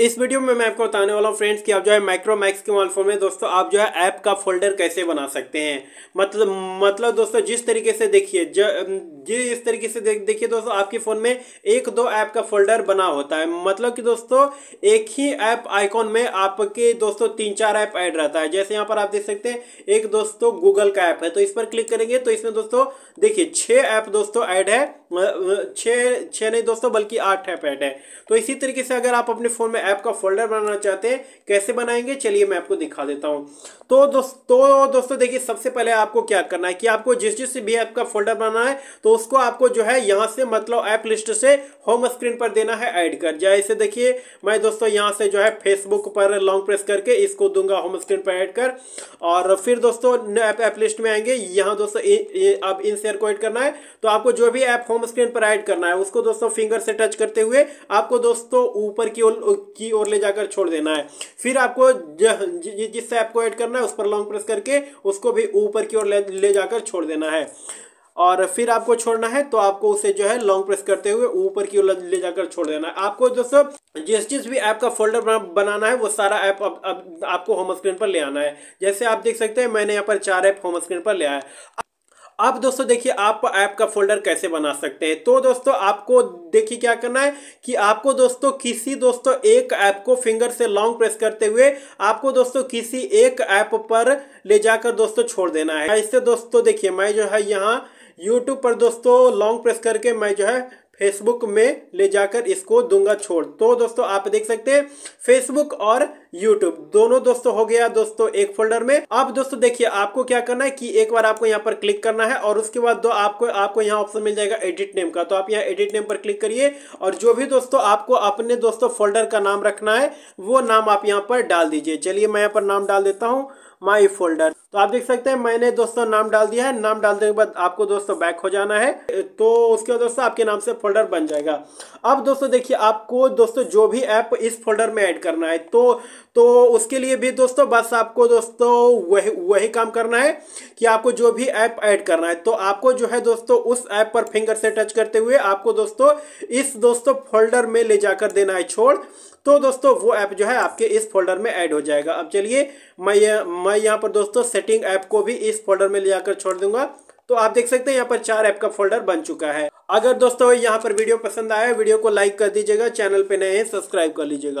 इस वीडियो में मैं आपको बताने वाला हूँ फ्रेंड्स कि आप जो है माइक्रोमैक्स के मोबाइल फोन में दोस्तों आप जो है ऐप का फोल्डर कैसे बना सकते हैं मतलब मतलब दोस्तों जिस तरीके से देखिए जिस तरीके से देखिए दोस्तों आपके फ़ोन में एक दो ऐप का फोल्डर बना होता है मतलब कि दोस्तों एक ही ऐप आइकॉन में आपके दोस्तों तीन चार ऐप ऐड रहता है जैसे यहाँ पर आप देख सकते हैं एक दोस्तों गूगल का ऐप है तो इस पर क्लिक करेंगे तो इसमें दोस्तों देखिए छः ऐप दोस्तों ऐड है छः छः नहीं दोस्तों बल्कि आठ ऐप ऐड है तो इसी तरीके से अगर आप अपने फ़ोन में ऐप का फोल्डर बनाना चाहते हैं कैसे बनाएंगे चलिए मैं आपको दिखा देता हूँ तो दोस्तों तो दोस्तों देखिए सबसे पहले आपको क्या करना है कि आपको जिस जिस भी ऐप का फोल्डर बनाना है तो उसको आपको जो है यहाँ से मतलब ऐप लिस्ट से होम स्क्रीन पर देना है ऐड कर जैसे देखिए मैं दोस्तों यहाँ से जो है फेसबुक पर लॉन्ग प्रेस करके इसको दूंगा होम स्क्रीन पर ऐड कर और फिर दोस्तों ऐप ऐप लिस्ट में आएंगे यहाँ दोस्तों अब इन शेयर को ऐड करना है तो आपको जो भी ऐप होम स्क्रीन पर ऐड करना है उसको दोस्तों फिंगर से टच करते हुए आपको दोस्तों ऊपर की ओर की ओर ले जाकर छोड़ देना है फिर आपको ज, ज, जिस ऐप को ऐड करना है उस पर लॉन्ग प्रेस करके उसको भी ऊपर की ओर ले, ले जाकर छोड़ देना है और फिर आपको छोड़ना है तो आपको उसे जो है लॉन्ग प्रेस करते हुए ऊपर की ओर ले जाकर छोड़ देना है आपको दोस्तों जिस जिस भी ऐप का फोल्डर बनाना है वो सारा ऐप अब, अब आपको होम स्क्रीन पर ले आना है जैसे आप देख सकते हैं मैंने यहाँ पर चार ऐप होम स्क्रीन पर लिया है अब दोस्तों देखिए आप ऐप का फोल्डर कैसे बना सकते हैं तो दोस्तों आपको देखिए क्या करना है कि आपको दोस्तों किसी दोस्तों एक ऐप को फिंगर से लॉन्ग प्रेस करते हुए आपको दोस्तों किसी एक ऐप पर ले जाकर दोस्तों छोड़ देना है इससे दोस्तों देखिए मैं जो है यहाँ यूट्यूब पर दोस्तों लॉन्ग प्रेस करके मैं जो है फेसबुक में ले जाकर इसको दूंगा छोड़ तो दोस्तों आप देख सकते हैं फेसबुक और यूट्यूब दोनों दोस्तों हो गया दोस्तों एक फोल्डर में अब दोस्तों देखिए आपको क्या करना है कि एक बार आपको यहाँ पर क्लिक करना है और उसके बाद दो आपको आपको यहाँ ऑप्शन मिल जाएगा एडिट नेम का तो आप यहाँ एडिट नेम पर क्लिक करिए और जो भी दोस्तों आपको अपने दोस्तों फोल्डर का नाम रखना है वो नाम आप यहाँ पर डाल दीजिए चलिए मैं यहाँ पर नाम डाल देता हूँ माई फोल्डर तो आप देख सकते हैं मैंने दोस्तों नाम डाल दिया है नाम डालने के बाद आपको दोस्तों बैक हो जाना है तो उसके बाद दोस्तों आपके नाम से फोल्डर बन जाएगा अब दोस्तों देखिए आपको दोस्तों जो भी ऐप इस फोल्डर में ऐड करना है तो तो उसके लिए भी दोस्तों बस आपको दोस्तों वही वही काम करना है कि आपको जो भी ऐप ऐड करना है तो आपको जो है दोस्तों उस ऐप पर फिंगर से टच करते हुए आपको दोस्तों इस दोस्तों फोल्डर में ले जाकर देना है छोड़ तो दोस्तों वो ऐप जो है आपके इस फोल्डर में ऐड हो जाएगा अब चलिए मैं यह, मैं यहाँ पर दोस्तों सेटिंग ऐप को भी इस फोल्डर में ले जाकर छोड़ दूंगा तो आप देख सकते हैं यहाँ पर चार ऐप का फोल्डर बन चुका है अगर दोस्तों यहाँ पर वीडियो पसंद आया वीडियो को लाइक कर दीजिएगा चैनल पे नए हैं सब्सक्राइब कर लीजिएगा